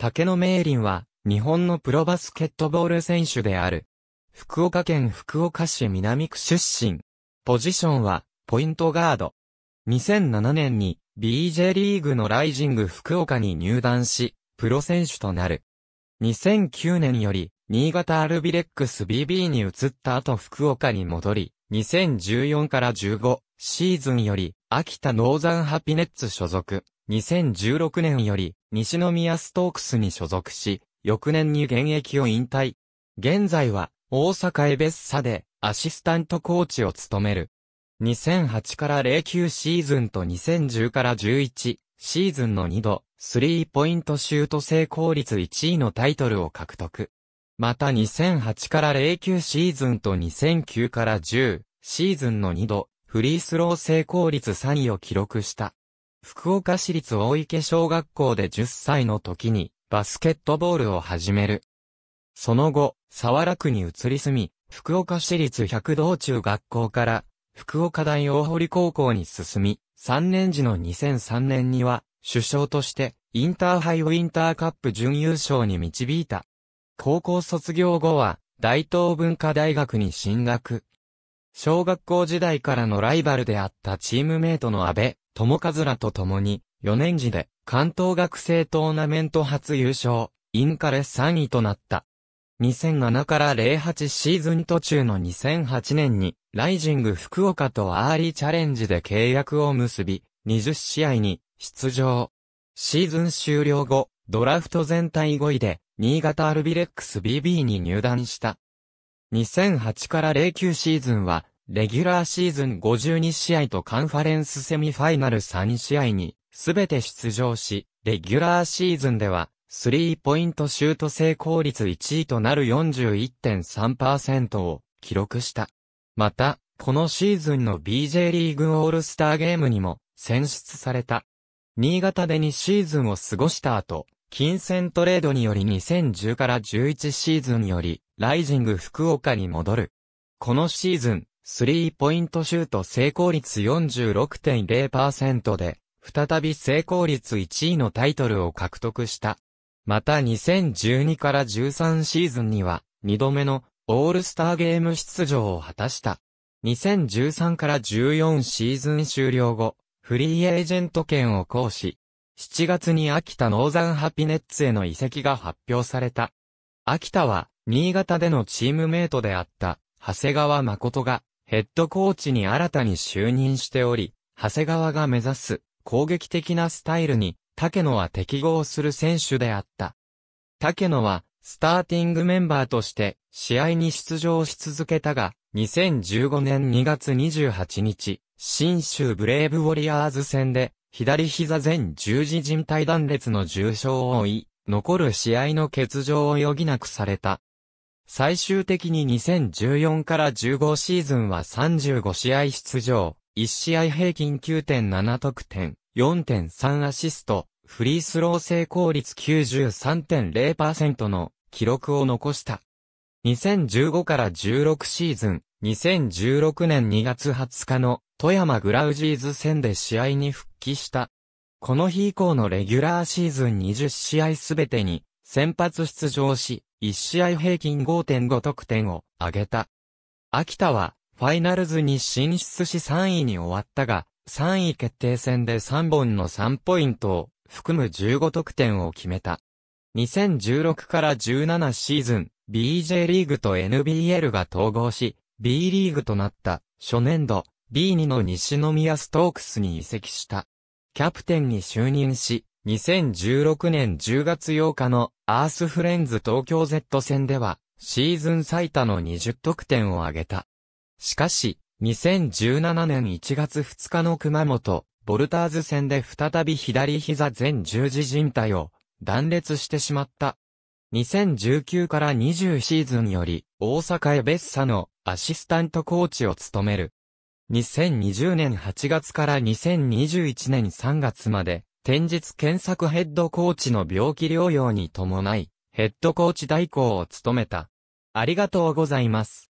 竹野明林は、日本のプロバスケットボール選手である。福岡県福岡市南区出身。ポジションは、ポイントガード。2007年に、BJ リーグのライジング福岡に入団し、プロ選手となる。2009年より、新潟アルビレックス BB に移った後福岡に戻り、2014から15シーズンより、秋田ノーザンハピネッツ所属、2016年より、西宮ストークスに所属し、翌年に現役を引退。現在は、大阪エベッサで、アシスタントコーチを務める。2008から09シーズンと2010から11シーズンの2度、スリーポイントシュート成功率1位のタイトルを獲得。また2008から09シーズンと2009から10シーズンの2度、フリースロー成功率3位を記録した。福岡市立大池小学校で10歳の時にバスケットボールを始める。その後、沢楽に移り住み、福岡市立百道中学校から福岡大大堀高校に進み、3年時の2003年には首相としてインターハイウィンターカップ準優勝に導いた。高校卒業後は大東文化大学に進学。小学校時代からのライバルであったチームメイトの安倍友和らと共に、4年次で関東学生トーナメント初優勝、インカレ3位となった。2007から08シーズン途中の2008年に、ライジング福岡とアーリーチャレンジで契約を結び、20試合に出場。シーズン終了後、ドラフト全体5位で、新潟アルビレックス BB に入団した。2008から09シーズンは、レギュラーシーズン52試合とカンファレンスセミファイナル3試合に、すべて出場し、レギュラーシーズンでは、スリーポイントシュート成功率1位となる41.3%を記録した。また、このシーズンの BJ リーグオールスターゲームにも選出された。新潟で2シーズンを過ごした後、金銭トレードにより2010から11シーズンより、ライジング福岡に戻る。このシーズン、スリーポイントシュート成功率46.0%で、再び成功率1位のタイトルを獲得した。また2012から13シーズンには、2度目のオールスターゲーム出場を果たした。2013から14シーズン終了後、フリーエージェント権を行使。7月に秋田ノーザンハピネッツへの移籍が発表された。秋田は、新潟でのチームメイトであった、長谷川誠が、ヘッドコーチに新たに就任しており、長谷川が目指す攻撃的なスタイルに竹野は適合する選手であった。竹野はスターティングメンバーとして試合に出場し続けたが、2015年2月28日、新州ブレイブウォリアーズ戦で左膝前十字靭帯断裂の重傷を負い、残る試合の欠場を余儀なくされた。最終的に2014から15シーズンは35試合出場、1試合平均9.7得点、4.3アシスト、フリースロー成功率93.0%の記録を残した。2015から16シーズン、2016年2月20日の富山グラウジーズ戦で試合に復帰した。この日以降のレギュラーシーズン20試合すべてに先発出場し、1試合平均5.5得点を挙げた。秋田は、ファイナルズに進出し3位に終わったが、3位決定戦で3本の3ポイントを含む15得点を決めた。2016から17シーズン、BJ リーグと NBL が統合し、B リーグとなった初年度 B2 の西宮ストークスに移籍した。キャプテンに就任し、2016年10月8日のアースフレンズ東京 Z 戦ではシーズン最多の20得点を挙げた。しかし、2017年1月2日の熊本、ボルターズ戦で再び左膝全十字靭帯を断裂してしまった。2019から20シーズンより大阪へベッサのアシスタントコーチを務める。2020年8月から2021年3月まで天日検索ヘッドコーチの病気療養に伴い、ヘッドコーチ代行を務めた。ありがとうございます。